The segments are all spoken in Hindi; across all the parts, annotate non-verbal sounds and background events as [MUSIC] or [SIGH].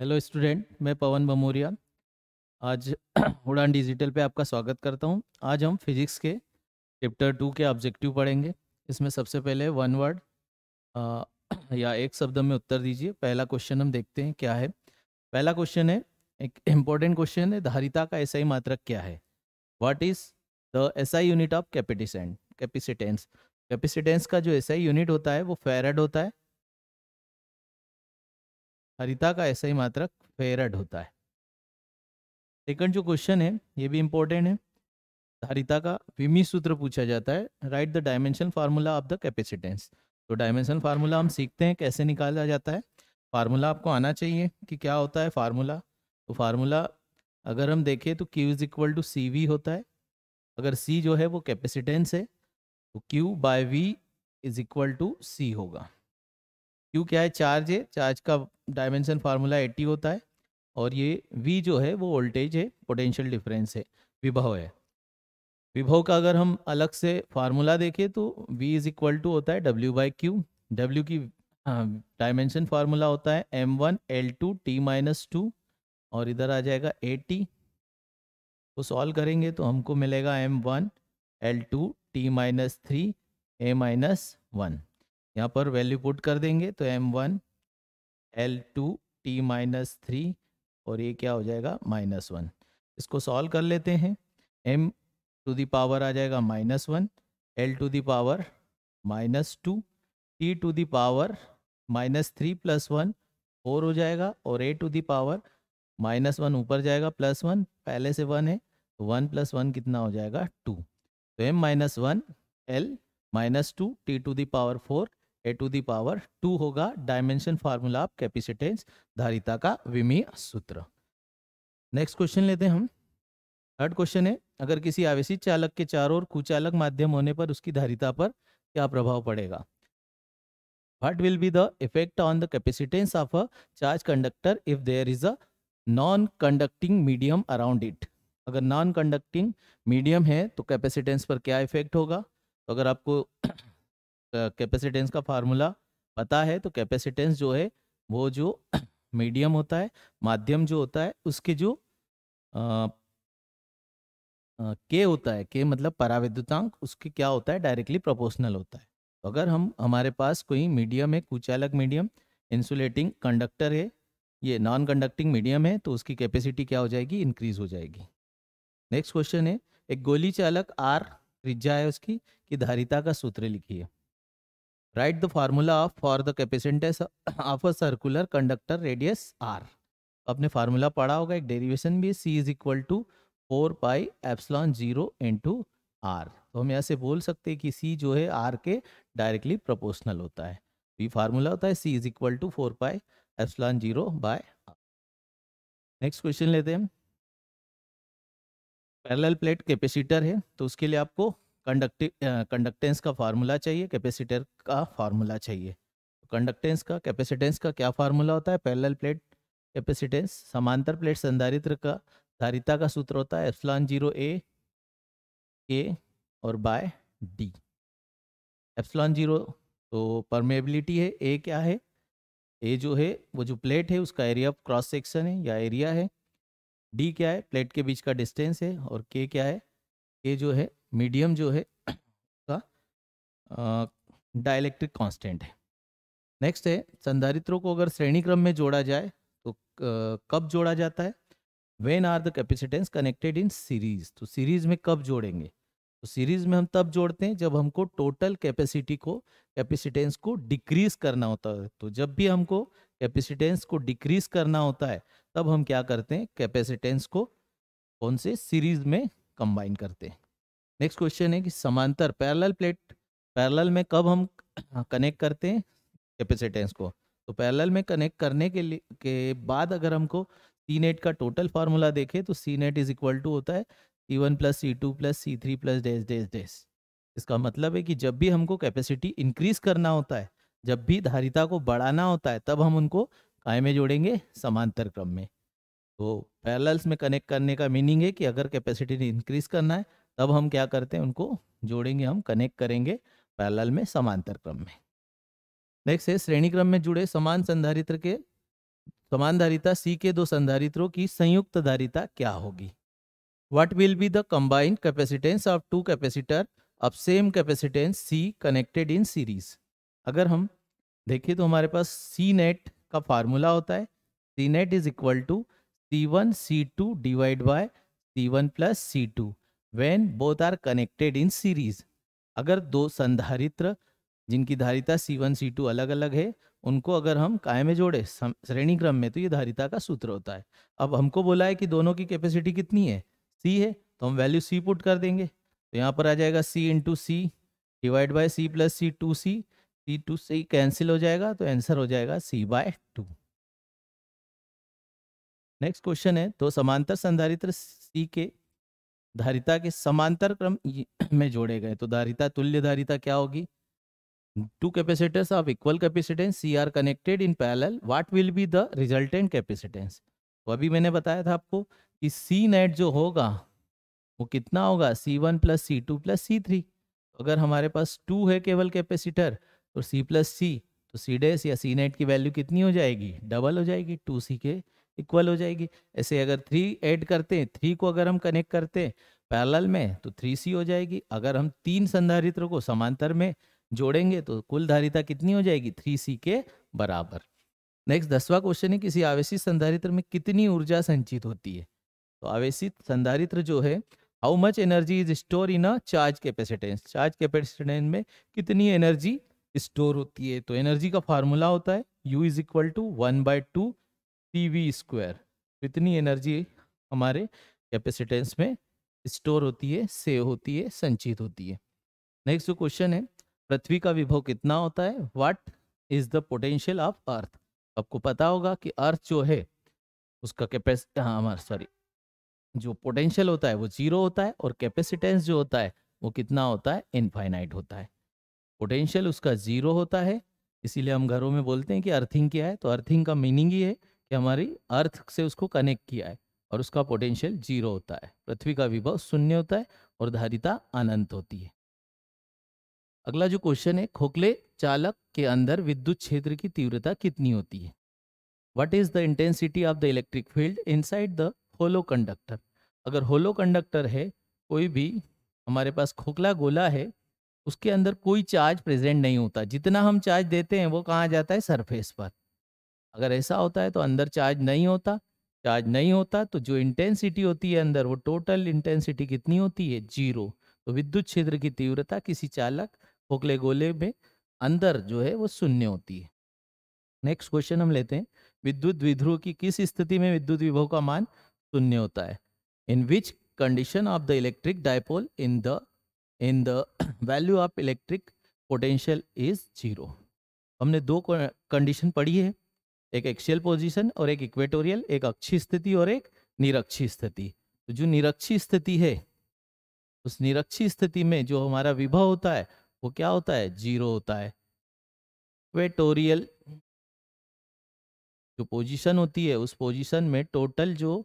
हेलो स्टूडेंट मैं पवन बमोरिया आज [CLEARS THROAT] उड़ान डिजिटल पे आपका स्वागत करता हूँ आज हम फिजिक्स के चैप्टर टू के ऑब्जेक्टिव पढ़ेंगे इसमें सबसे पहले वन वर्ड [CLEARS THROAT] या एक शब्द में उत्तर दीजिए पहला क्वेश्चन हम देखते हैं क्या है पहला क्वेश्चन है एक इम्पॉर्टेंट क्वेश्चन है धारिता का एसआई मात्रक क्या है what is the SI unit of capacitance capacitance capacitance का जो एसआई यूनिट होता है वो फेरेड होता है हरिता का ऐसा ही मात्रक फेरड होता है सेकंड जो क्वेश्चन है ये भी इम्पोर्टेंट है हरिता का विमी सूत्र पूछा जाता है write the dimension formula of the capacitance तो डायमेंशन फार्मूला हम सीखते हैं कैसे निकाला जाता है फार्मूला आपको आना चाहिए कि क्या होता है फार्मूला तो फार्मूला अगर हम देखें तो Q is equal to C V होता है अगर सी जो है वो कैपेसिटेंस है तो Q by V is equal to C होगा क्यू क्या है चार्ज है चार्ज का डायमेंशन फार्मूला एटी होता है और ये वी जो है वो वोल्टेज है पोटेंशियल डिफरेंस है विभव है विभव का अगर हम अलग से फार्मूला देखें तो वी इज इक्वल टू होता है डब्ल्यू बाई क्यू डब्ल्यू की हाँ, डायमेंशन फार्मूला होता है M one L two T minus two और इधर आ जाएगा ए टी को सॉल्व करेंगे तो हमको मिलेगा M one L two T minus three A minus one यहाँ पर वैल्यू पुट कर देंगे तो M one L two T minus three और ये क्या हो जाएगा माइनस वन इसको सॉल्व कर लेते हैं एम टू दी पावर आ जाएगा minus one L to the power minus two T to the power minus three plus one four हो जाएगा और A to the power minus one ऊपर जाएगा प्लस वन पहले से वन है तो वन प्लस वन कितना हो जाएगा टू तो M minus one L minus two T to the power four A to the power two होगा डायमेंशन फार्मूला ऑफ कैपेसिटेंस धारिता का विमीय सूत्र नेक्स्ट क्वेश्चन लेते हैं हम थर्ड क्वेश्चन है अगर किसी आवेशित चालक के चारों ओर कुचालक माध्यम होने पर उसकी धारिता पर क्या प्रभाव पड़ेगा what will be the effect on the capacitance of a charge conductor if there is a non conducting medium around it अगर नॉन कंडक्टिंग मीडियम है तो कैपेसिटेंस पर क्या इफेक्ट होगा तो अगर आपको कैपेसिटेंस का फार्मूला पता है तो कैपेसिटेंस जो है वो जो मीडियम [CLEARS THROAT] होता है माध्यम जो होता है उसके जो के होता है के मतलब पराविद्युतांक उसके क्या होता है डायरेक्टली प्रोपोर्शनल होता है तो अगर हम हमारे पास कोई मीडियम है कुचालक मीडियम इंसुलेटिंग कंडक्टर है ये नॉन कंडक्टिंग मीडियम है तो उसकी कैपेसिटी क्या हो जाएगी इंक्रीज हो जाएगी नेक्स्ट क्वेश्चन है एक गोली चालक आर त्रिज्या है उसकी कि धारिता का सूत्र लिखिए write the formula for the capacitance of a circular conductor radius R अपने फार्मूला पढ़ा होगा एक डेरिवेशन भी C is equal to four pi epsilon zero into R तो हम यहाँ से बोल सकते हैं कि सी जो है आर के डायरेक्टली प्रोपोर्शनल होता है तो ये फार्मूला होता है C is equal to four pi epsilon zero by next question लेते हैं पैरेलल प्लेट कैपेसिटर है तो उसके लिए आपको कंडक्टिव कंडक्टेंस का फार्मूला चाहिए कैपेसिटर का फार्मूला चाहिए कंडक्टेंस का कैपेसिटेंस का क्या फार्मूला होता है पैरेलल प्लेट कैपेसिटेंस समांतर प्लेट संधारित्र का धारिता का सूत्र होता है एफ्सलॉन जीरो ए के और बाय डी एफ्सलॉन जीरो तो परमेबिलिटी है ए क्या है ए जो है वो जो प्लेट है उसका एरिया ऑफ क्रॉस सेक्शन है या एरिया है डी क्या है प्लेट के बीच का डिस्टेंस है और के क्या है के जो है मीडियम जो है उसका डायलैक्ट्रिक कांस्टेंट है नेक्स्ट है संधारित्रों को अगर श्रेणी क्रम में जोड़ा जाए तो कब जोड़ा जाता है when are the capacitance connected in series तो सीरीज में कब जोड़ेंगे तो सीरीज में हम तब जोड़ते हैं जब हमको टोटल कैपेसिटी को कैपेसिटेंस को डिक्रीज करना होता है तो जब भी हमको कैपेसिटेंस को डिक्रीज करना होता है तब हम क्या करते हैं कैपेसिटेंस को कौन से सीरीज में कंबाइन करते हैं नेक्स्ट क्वेश्चन है कि समांतर पैरेलल प्लेट पैरेलल में कब हम [CLEARS THROAT] कनेक्ट करते हैं कैपेसिटेंस को तो पैरेलल में कनेक्ट करने के लिए के बाद अगर हमको सी नेट का टोटल फार्मूला देखें तो C net is equal to होता है C one plus C two plus C three plus dash dash dash इसका मतलब है कि जब भी हमको कैपेसिटी इंक्रीज करना होता है जब भी धारिता को बढ़ाना होता है तब हम उनको काय में जोड़ेंगे समांतर क्रम में तो पैरल्स में कनेक्ट करने का मीनिंग है कि अगर कैपेसिटी इंक्रीज करना है तब हम क्या करते हैं उनको जोड़ेंगे हम कनेक्ट करेंगे पैरल में समांतर क्रम में नेक्स्ट है श्रेणी क्रम में जुड़े समान संधारित्र के समान धारिता सी के दो संधारित्रों की संयुक्त धारिता क्या होगी what will be the combined capacitance of two capacitor अब same capacitance C connected in series अगर हम देखें तो हमारे पास सी नेट का फार्मूला होता है C net is equal to C one C two divide by C one plus C two when both are connected in series अगर दो संधारित्र जिनकी धारिता C1 C2 अलग अलग है उनको अगर हम काय में जोड़े श्रेणी क्रम में तो ये धारिता का सूत्र होता है अब हमको बोला है कि दोनों की कैपेसिटी कितनी है C है तो हम वैल्यू C पुट कर देंगे तो यहाँ पर आ जाएगा C into C divide by C plus C two C C two C cancel हो जाएगा तो आंसर हो जाएगा C by two next question है तो समांतर संधारित्र सी के धारिता के समांतर क्रम [CLEARS THROAT] में जोड़े गए तो धारिता तुल्य धारिता क्या होगी two capacitors of equal capacitance C are connected in parallel what will be the resultant capacitance तो अभी मैंने बताया था आपको कि C नेट जो होगा वो कितना होगा C1 one plus C two plus C three अगर हमारे पास टू है केवल कैपेसिटर और तो C प्लस सी तो सी डेस या C नेट की वैल्यू कितनी हो जाएगी डबल हो जाएगी टू सी के इक्वल हो जाएगी ऐसे अगर थ्री ऐड करते हैं थ्री को अगर हम कनेक्ट करते हैं पैरल में तो थ्री सी हो जाएगी अगर हम तीन संधारित्र को समांतर में जोड़ेंगे तो कुल धारिता कितनी हो जाएगी थ्री सी के बराबर नेक्स्ट दसवा क्वेश्चन है किसी आवेशित संधारित्र में कितनी ऊर्जा संचित होती है तो आवेशित संधारित्र जो है how much energy is store in a charge capacitance charge capacitance में कितनी एनर्जी स्टोर होती है तो एनर्जी का फार्मूला होता है U is equal to one by two C V square तो इतनी एनर्जी हमारे कैपेसिटेंस में स्टोर होती है सेव होती है संचित होती है नेक्स्ट जो क्वेश्चन है पृथ्वी का विभव कितना होता है what is the potential of earth आपको पता होगा कि अर्थ जो है उसका कैपेसिटी हाँ हमारा सॉरी जो पोटेंशियल होता है वो जीरो होता है और कैपेसिटेंस जो होता है वो कितना होता है इनफाइनाइट होता है पोटेंशियल उसका जीरो होता है इसीलिए हम घरों में बोलते हैं कि अर्थिंग क्या है तो अर्थिंग का मीनिंग ही है कि हमारी अर्थ से उसको कनेक्ट किया है और उसका पोटेंशियल जीरो होता है पृथ्वी का विभव शून्य होता है और धारिता अनंत होती है अगला जो क्वेश्चन है खोखले चालक के अंदर विद्युत क्षेत्र की तीव्रता कितनी होती है what is the intensity of the electric field side the hollow conductor अगर होलो कंडक्टर है कोई भी हमारे पास खोखला गोला है उसके अंदर कोई चार्ज प्रेजेंट नहीं होता जितना हम चार्ज देते हैं वो कहाँ जाता है सरफेस पर अगर ऐसा होता है तो अंदर चार्ज नहीं होता चार्ज नहीं होता तो जो इंटेंसिटी होती है अंदर वो टोटल इंटेंसिटी कितनी होती है जीरो तो विद्युत क्षेत्र की तीव्रता किसी चालक खोखले गोले में अंदर जो है वो शून्य होती है नेक्स्ट क्वेश्चन हम लेते हैं विद्युत विध्रुव की किस स्थिति में विद्युत विभव का मान शून्य होता है in which condition of the electric dipole in the in the value of electric potential is zero हमने दो कंडीशन पढ़ी है एक एक्सियल पोजीशन और एक इक्वेटोरियल एक अक्षी स्थिति और एक निरक्षी स्थिति तो जो निरक्षी स्थिति है उस निरक्षी स्थिति में जो हमारा विभव होता है वो क्या होता है जीरो होता है इक्वेटोरियल जो पोजीशन होती है उस पोजीशन में टोटल जो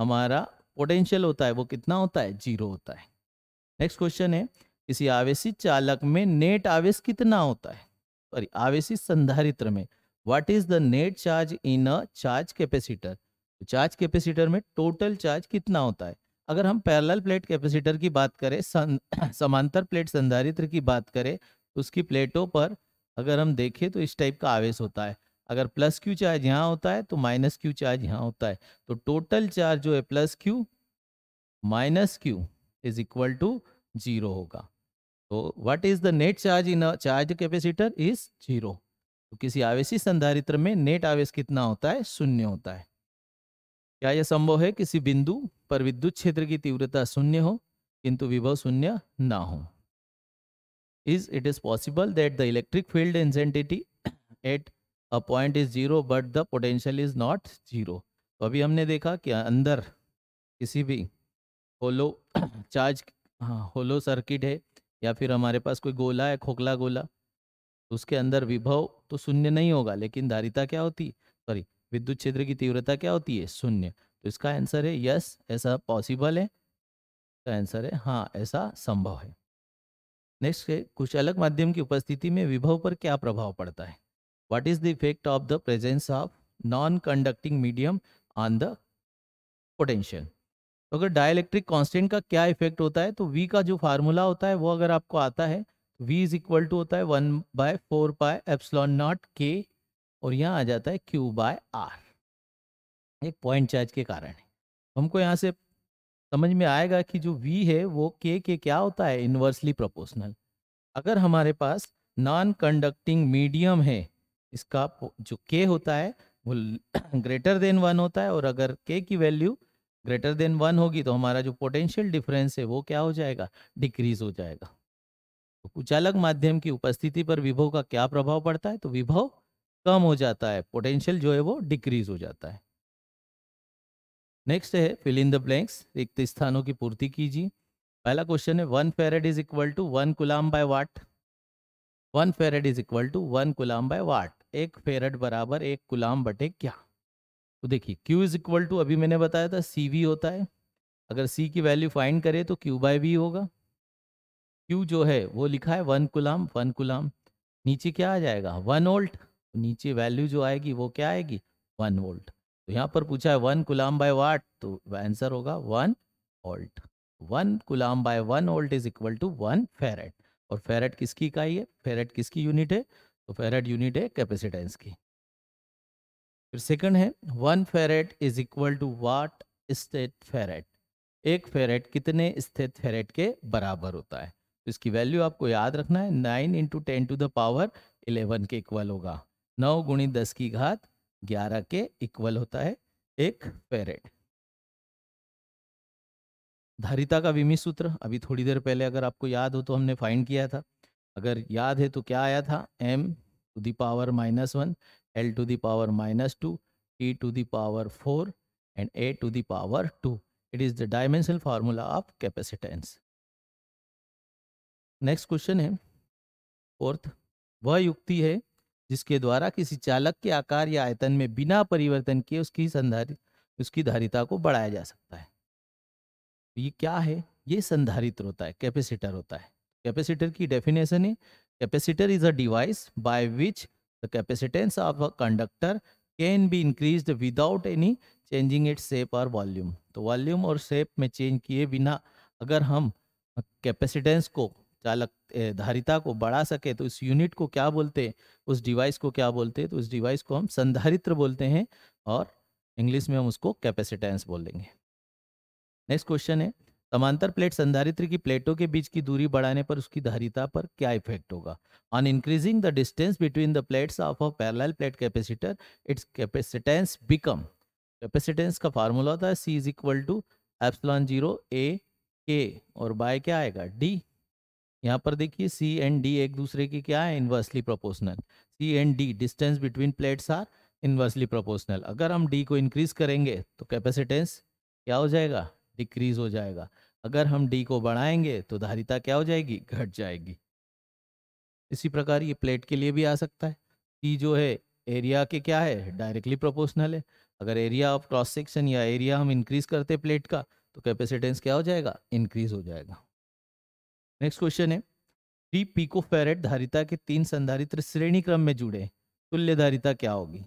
हमारा पोटेंशियल होता है वो कितना होता है जीरो होता है नेक्स्ट क्वेश्चन है किसी आवेशित चालक में नेट आवेश कितना होता है सॉरी आवेशित संधारित्र में what is the net charge in a charge capacitor charge capacitor में टोटल चार्ज कितना होता है अगर हम पैरेलल प्लेट कैपेसिटर की बात करें [CLEARS THROAT] समांतर प्लेट संधारित्र की बात करें तो उसकी प्लेटों पर अगर हम देखें तो इस टाइप का आवेश होता है अगर प्लस क्यू चार्ज यहाँ होता है तो माइनस क्यू चार्ज यहाँ होता है तो टोटल चार्ज जो है plus Q minus Q is equal to zero होगा तो what is the net charge in a charge capacitor is zero तो किसी आवेशी संधारित्र में नेट आवेश कितना होता है शून्य होता है क्या यह संभव है किसी बिंदु पर विद्युत क्षेत्र की तीव्रता शून्य हो किंतु विभव शून्य ना हो is it is possible that the electric field intensity at a point is zero but the potential is not zero तो अभी हमने देखा कि अंदर किसी भी होलो [CLEARS THROAT] चार्ज हाँ, होलो सर्किट है या फिर हमारे पास कोई गोला है खोखला गोला तो उसके अंदर विभव तो शून्य नहीं होगा लेकिन धारिता क्या होती सॉरी विद्युत क्षेत्र की तीव्रता क्या होती है शून्य तो इसका आंसर है यस ऐसा पॉसिबल है तो आंसर है हाँ ऐसा संभव है नेक्स्ट है कुछ अलग माध्यम की उपस्थिति में विभव पर क्या प्रभाव पड़ता है what is the effect of the presence of non conducting medium on the potential अगर डायलैक्ट्रिक कांस्टेंट का क्या इफेक्ट होता है तो वी का जो फार्मूला होता है वो अगर आपको आता है v इज इक्वल टू होता है one by four by epsilon not K और यहाँ आ जाता है q बाय आर एक पॉइंट चार्ज के कारण है हमको यहाँ से समझ में आएगा कि जो v है वो k के क्या होता है इन्वर्सली प्रोपोर्शनल अगर हमारे पास नॉन कंडक्टिंग मीडियम है इसका जो k होता है वो ग्रेटर देन वन होता है और अगर k की वैल्यू ग्रेटर देन वन होगी तो हमारा जो पोटेंशियल डिफरेंस है वो क्या हो जाएगा डिक्रीज हो जाएगा तो कुचालक माध्यम की उपस्थिति पर विभव का क्या प्रभाव पड़ता है तो विभव कम हो जाता है पोटेंशियल जो है वो डिक्रीज हो जाता है नेक्स्ट है फिल इन द ब्लैंक्स रिक्त स्थानों की पूर्ति कीजिए पहला क्वेश्चन है one farad is equal to one coulomb by watt one farad is equal to one coulomb by watt एक फेरेड बराबर एक गुलाम बटे क्या तो देखिए क्यू इज इक्वल टू अभी मैंने बताया था सी होता है अगर सी की वैल्यू फाइंड करें तो क्यू बाय वी होगा क्यू जो है वो लिखा है वन कुलाम वन कुलाम नीचे क्या आ जाएगा वन वोल्ट नीचे वैल्यू जो आएगी वो क्या आएगी वन वोल्ट तो यहाँ पर पूछा है वन कुलाम बाय वाट तो आंसर होगा one volt one coulomb by one volt is equal to one farad और फेरेट किसकी इकाई है फेरेट किसकी यूनिट है तो फेरेट यूनिट है कैपेसिटेंस की फिर सेकंड है one farad is equal to what statfarad एक फेरेट कितने स्थित फेरेट के बराबर होता है तो इसकी वैल्यू आपको याद रखना है nine into ten to the power eleven के इक्वल होगा नौ गुणी दस की घात ग्यारह के इक्वल होता है एक फेरेट धारिता का विमी सूत्र अभी थोड़ी देर पहले अगर आपको याद हो तो हमने फाइंड किया था अगर याद है तो क्या आया था M to the power minus one L to the power minus two T to the power four and A to the power two it is the dimensional formula of capacitance next question है फोर्थ वह युक्ति है जिसके द्वारा किसी चालक के आकार या आयतन में बिना परिवर्तन के उसकी संधारित उसकी धारिता को बढ़ाया जा सकता है तो ये क्या है ये संधारित होता है कैपेसिटर होता है कैपेसिटर की डेफिनेशन है capacitor is a device by which the capacitance of a conductor can be increase without any changing it shape और वॉल्यूम तो वॉल्यूम और सेप में चेंज किए बिना अगर हम कैपेसिटेंस को चालक धारिता को बढ़ा सके तो इस यूनिट को क्या बोलते हैं उस डिवाइस को क्या बोलते हैं तो उस डिवाइस को हम संधारित्र बोलते हैं और इंग्लिश में हम उसको कैपेसिटेंस बोल देंगे नेक्स्ट क्वेश्चन है समांतर प्लेट संधारित्र की प्लेटों के बीच की दूरी बढ़ाने पर उसकी धारिता पर क्या इफेक्ट होगा on increasing the distance between the plates of a parallel plate capacitor its capacitance become capacitance का फार्मूला होता है C is equal to epsilon zero A K और बाय क्या आएगा डी यहाँ पर देखिए सी एंड डी एक दूसरे के क्या है inversely proportional C and D distance between plates are inversely proportional अगर हम डी को इंक्रीज करेंगे तो कैपेसिटेंस क्या हो जाएगा डिक्रीज हो जाएगा अगर हम डी को बढ़ाएंगे तो धारिता क्या हो जाएगी घट जाएगी इसी प्रकार ये प्लेट के लिए भी आ सकता है सी जो है एरिया के क्या है डायरेक्टली प्रोपोर्शनल है अगर एरिया ऑफ क्रॉस सेक्शन या एरिया हम इंक्रीज करते प्लेट का तो कैपेसिटेंस क्या हो जाएगा इंक्रीज हो जाएगा नेक्स्ट क्वेश्चन है थ्री पीको फेरेट धारिता के तीन संधारित्र श्रेणी क्रम में जुड़े तुल्य धारिता क्या होगी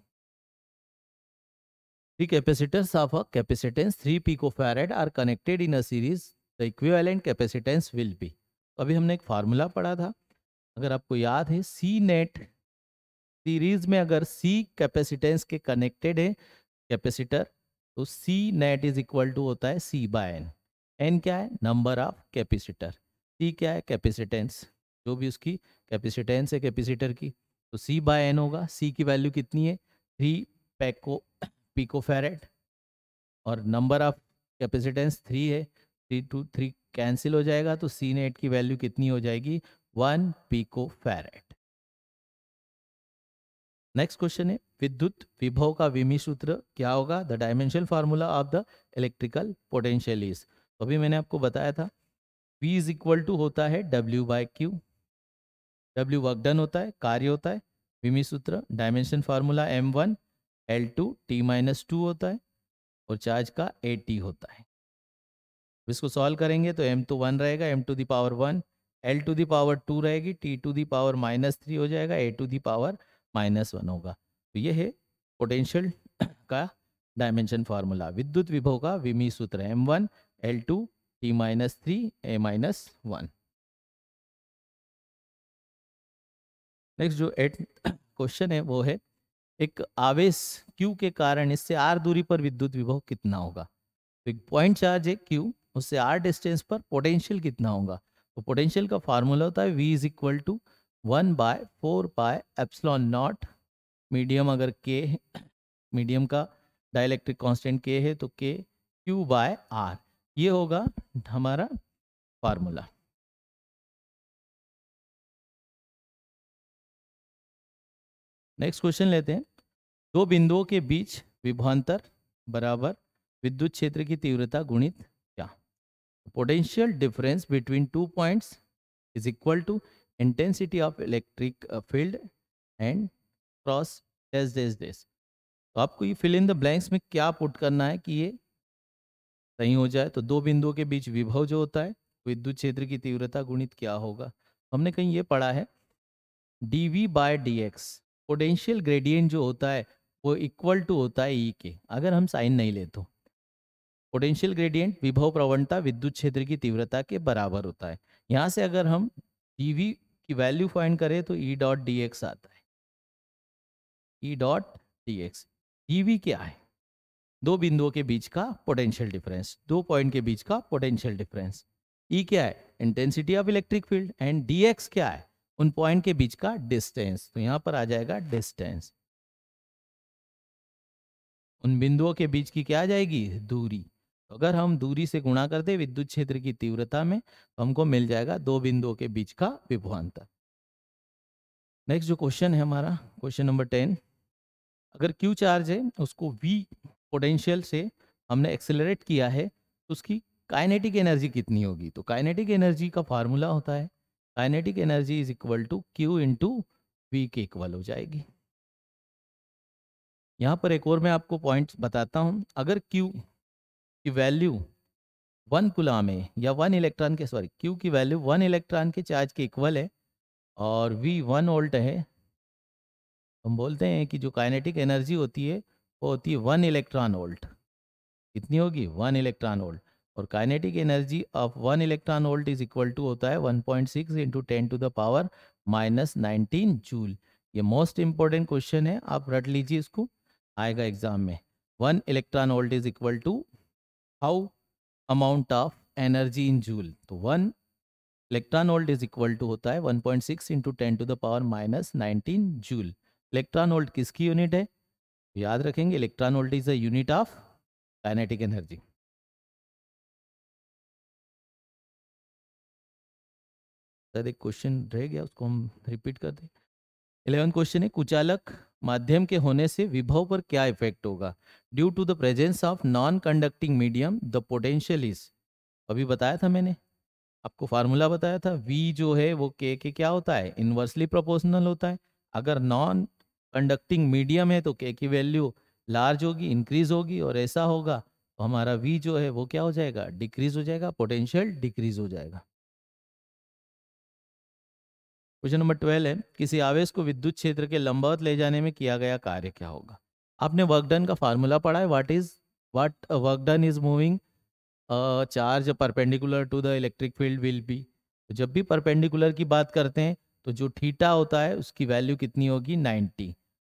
three capacitors of a capacitance three pico farad are connected in a series the equivalent capacitance will be तो अभी हमने एक फार्मूला पढ़ा था अगर आपको याद है सी नेट सीरीज में अगर सी कैपेसिटेंस के कनेक्टेड है कैपेसिटर तो C net is equal to होता है सी बाय एन एन क्या है नंबर ऑफ कैपेसिटर सी क्या है कैपेसिटेंस जो भी उसकी कैपेसिटेंस है कैपेसिटर की तो सी बाय एन होगा सी की वैल्यू कितनी है थ्री पैको [CLEARS THROAT] पीको फेरेट और नंबर ऑफ कैपेसिटेंस थ्री है थ्री टू थ्री कैंसिल हो जाएगा तो सी नेट की वैल्यू कितनी हो जाएगी one pico farad next question है विद्युत विभव का विमी सूत्र क्या होगा the dimension formula of the electrical potential is तो अभी मैंने आपको बताया था V इज इक्वल टू होता है W by Q W work done होता है कार्य होता है विमी सूत्र dimension formula M one L two T minus two होता है और चार्ज का ए टी होता है इसको सॉल्व करेंगे तो एम टू वन रहेगा M to the power one L to the power two रहेगी T to the power minus three हो जाएगा A to the power minus one होगा तो ये है पोटेंशियल का डायमेंशन फार्मूला विद्युत विभव का विमी सूत्र M one L two t minus 3 a minus 1 next जो एट क्वेश्चन है वो है एक आवेश q के कारण इससे r दूरी पर विद्युत विभव कितना होगा तो एक पॉइंट चार्ज है q उससे r डिस्टेंस पर पोटेंशियल कितना होगा तो पोटेंशियल का फार्मूला होता है v is equal to one by four by epsilon not medium अगर के मीडियम का डायलैक्ट्रिक कांस्टेंट के है तो के क्यू बाय आर ये होगा हमारा फार्मूला नेक्स्ट क्वेश्चन लेते हैं दो बिंदुओं के बीच विभवांतर बराबर विद्युत क्षेत्र की तीव्रता गुणित क्या potential difference between two points is equal to intensity of electric field and cross dash dash dash तो आपको ये फिल इन द ब्लैंक्स में क्या पुट करना है कि ये सही हो जाए तो दो बिंदुओं के बीच विभव जो होता है विद्युत क्षेत्र की तीव्रता गुणित क्या होगा तो हमने कहीं ये पढ़ा है D V by D X potential gradient जो होता है वो इक्वल टू होता है ई e के अगर हम साइन नहीं ले तो पोटेंशियल ग्रेडियंट विभव प्रवणता विद्युत क्षेत्र की तीव्रता के बराबर होता है यहाँ से अगर हम डी वी की वैल्यू फाइंड करें तो ई डॉट डी एक्स आता है E dot D X D V क्या है दो बिंदुओं के बीच का पोटेंशियल डिफरेंस दो पॉइंट के बीच का पोटेंशियल डिफरेंस ई क्या है intensity of electric field and D क्या है उन पॉइंट के बीच का डिस्टेंस तो यहां पर आ जाएगा डिस्टेंस उन बिंदुओं के बीच की क्या आ जाएगी दूरी तो अगर हम दूरी से गुणा कर दे विद्युत क्षेत्र की तीव्रता में तो हमको मिल जाएगा दो बिंदुओं के बीच का विभवांतर नेक्स्ट जो क्वेश्चन है हमारा क्वेश्चन नंबर टेन अगर क्यू चार्ज है उसको वी पोटेंशियल से हमने एक्सेलरेट किया है तो उसकी काइनेटिक एनर्जी कितनी होगी तो काइनेटिक एनर्जी का फार्मूला होता है kinetic energy is equal to Q into V के इक्वल हो जाएगी यहाँ पर एक और मैं आपको पॉइंट बताता हूँ अगर क्यू की वैल्यू वन कुला में या वन इलेक्ट्रॉन के सॉरी क्यू की वैल्यू वन इलेक्ट्रॉन के चार्ज के इक्वल है और वी वन वोल्ट है हम बोलते हैं कि जो काइनेटिक एनर्जी होती है वो होती है वन इलेक्ट्रॉन वोल्ट कितनी होगी वन इलेक्ट्रॉन वोल्ट और kinetic energy of one electron volt is equal to होता है one point six into ten to the power minus nineteen joule ये मोस्ट इंपॉर्टेंट क्वेश्चन है आप रट लीजिए इसको आएगा एग्जाम में one electron volt is equal to how amount of energy in joule तो one electron volt is equal to होता है one point six into ten to the power minus nineteen joule electron volt किसकी यूनिट है याद रखेंगे electron volt is a unit of kinetic energy sir एक क्वेश्चन रह गया उसको हम रिपीट कर दें इलेवन क्वेश्चन है कुचालक माध्यम के होने से विभव पर क्या इफेक्ट होगा due to the presence of non conducting medium the potential is अभी बताया था मैंने आपको फार्मूला बताया था v जो है वो k के क्या होता है इन्वर्सली प्रोपोर्शनल होता है अगर नॉन कंडक्टिंग मीडियम है तो के की वैल्यू लार्ज होगी इंक्रीज होगी और ऐसा होगा तो हमारा वी जो है वो क्या हो जाएगा डिक्रीज हो जाएगा पोटेंशियल डिक्रीज हो जाएगा क्वेश्चन नंबर ट्वेल्व है किसी आवेश को विद्युत क्षेत्र के लंबावत ले जाने में किया गया कार्य क्या होगा आपने वर्क डन का फार्मूला पढ़ा है what is what work done is moving charge perpendicular to the electric field will be जब भी परपेंडिकुलर की बात करते हैं तो जो थीटा होता है उसकी वैल्यू कितनी होगी 90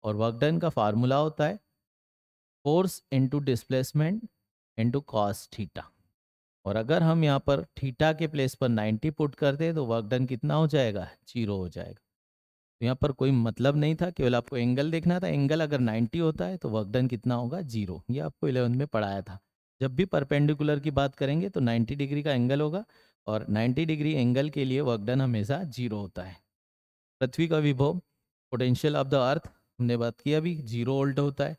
और वर्क डन का फार्मूला होता है force into displacement into cos theta और अगर हम यहाँ पर थीटा के प्लेस पर 90 पुट कर दें तो वर्क डन कितना हो जाएगा जीरो हो जाएगा तो यहाँ पर कोई मतलब नहीं था केवल आपको एंगल देखना था एंगल अगर 90 होता है तो वर्क डन कितना होगा जीरो ये आपको इलेवंथ में पढ़ाया था जब भी परपेंडिकुलर की बात करेंगे तो 90 डिग्री का एंगल होगा और 90 डिग्री एंगल के लिए वर्क डन हमेशा जीरो होता है पृथ्वी का विभव पोटेंशियल ऑफ द अर्थ हमने बात किया अभी जीरो ओल्ट होता है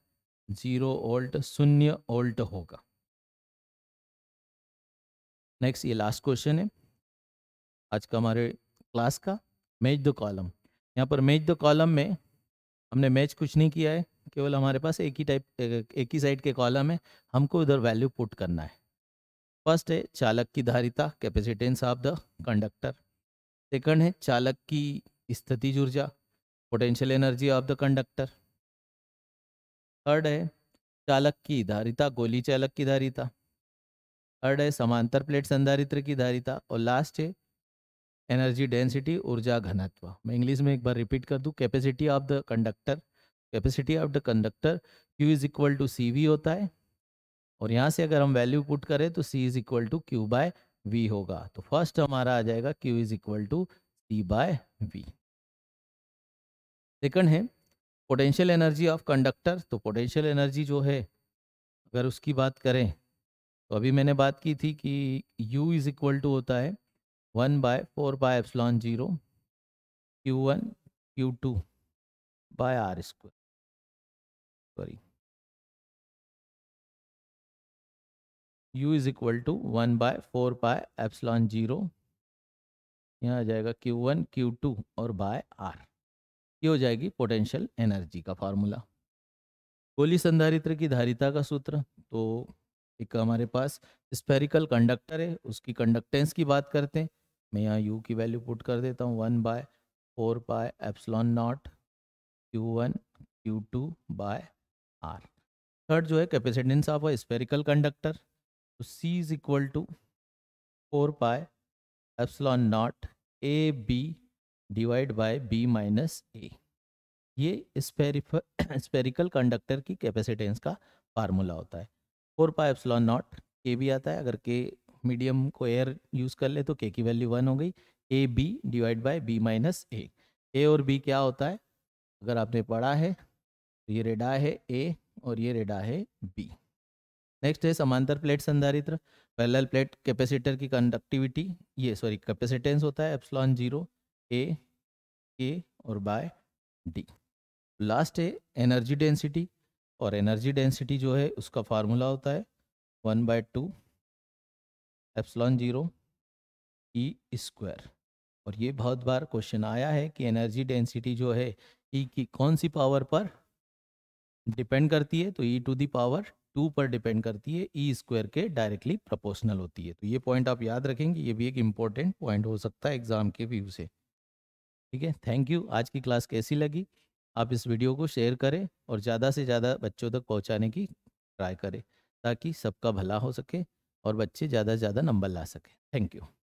जीरो ओल्ट शून्य ओल्ट होगा नेक्स्ट ये लास्ट क्वेश्चन है आज का हमारे क्लास का मैच द कॉलम यहाँ पर मैच द कॉलम में हमने मैच कुछ नहीं किया है केवल हमारे पास एक ही टाइप एक ही साइड के कॉलम है हमको इधर वैल्यू पुट करना है फर्स्ट है चालक की धारिता capacitance of the conductor second है चालक की स्थितिज ऊर्जा potential energy of the conductor third है चालक की धारिता गोली चालक की धारिता थर्ड है समांतर प्लेट संधारित्र की धारिता और लास्ट है एनर्जी डेंसिटी ऊर्जा घनत्व मैं इंग्लिश में एक बार रिपीट कर दूं capacity of the conductor capacity of the conductor Q is equal to C V होता है और यहाँ से अगर हम वैल्यू पुट करें तो C is equal to Q by V होगा तो फर्स्ट हमारा आ जाएगा Q is equal to T by V second है पोटेंशियल एनर्जी ऑफ कंडक्टर तो पोटेंशियल एनर्जी जो है अगर उसकी बात करें तो अभी मैंने बात की थी कि U इज इक्वल टू होता है one by four by epsilon zero Q one Q two by R square sorry U is equal to one by four by epsilon zero यहाँ आ जाएगा क्यू वन क्यू टू और बाय आर ये हो जाएगी पोटेंशियल एनर्जी का फार्मूला गोली संधारित्र की धारिता का सूत्र तो एक हमारे पास स्पेरिकल कंडक्टर है उसकी कंडक्टेंस की बात करते हैं मैं यहाँ यू की वैल्यू पुट कर देता हूँ one by four by epsilon not Q one Q two by R third जो है capacitance of a spherical conductor तो C is equal to four pi epsilon not A B divide by B minus A ये स्पेरिकल कंडक्टर की कैपेसिटेंस का फार्मूला होता है फोर पा एप्सलॉन नॉट के भी आता है अगर के मीडियम को एयर यूज़ कर ले तो के की वैल्यू वन हो गई A B divide by B minus A A और बी क्या होता है अगर आपने पढ़ा है तो ये रेडा है ए और ये रेडा है बी नेक्स्ट है समांतर प्लेट संधारित्र पैरेलल प्लेट कैपेसिटर की कंडक्टिविटी ये सॉरी कैपेसिटेंस होता है एप्सलॉन जीरो ए के और बाय डी लास्ट है एनर्जी डेंसिटी और एनर्जी डेंसिटी जो है उसका फार्मूला होता है one by two epsilon zero E square और ये बहुत बार क्वेश्चन आया है कि एनर्जी डेंसिटी जो है ई e की कौन सी पावर पर डिपेंड करती है तो E to the power two पर डिपेंड करती है ई स्क्वायर के डायरेक्टली प्रोपोर्शनल होती है तो ये पॉइंट आप याद रखेंगे ये भी एक इम्पॉर्टेंट पॉइंट हो सकता है एग्जाम के व्यू से ठीक है थैंक यू आज की क्लास कैसी लगी आप इस वीडियो को शेयर करें और ज़्यादा से ज़्यादा बच्चों तक पहुँचाने की ट्राई करें ताकि सबका भला हो सके और बच्चे ज़्यादा से ज़्यादा नंबर ला सकें थैंक यू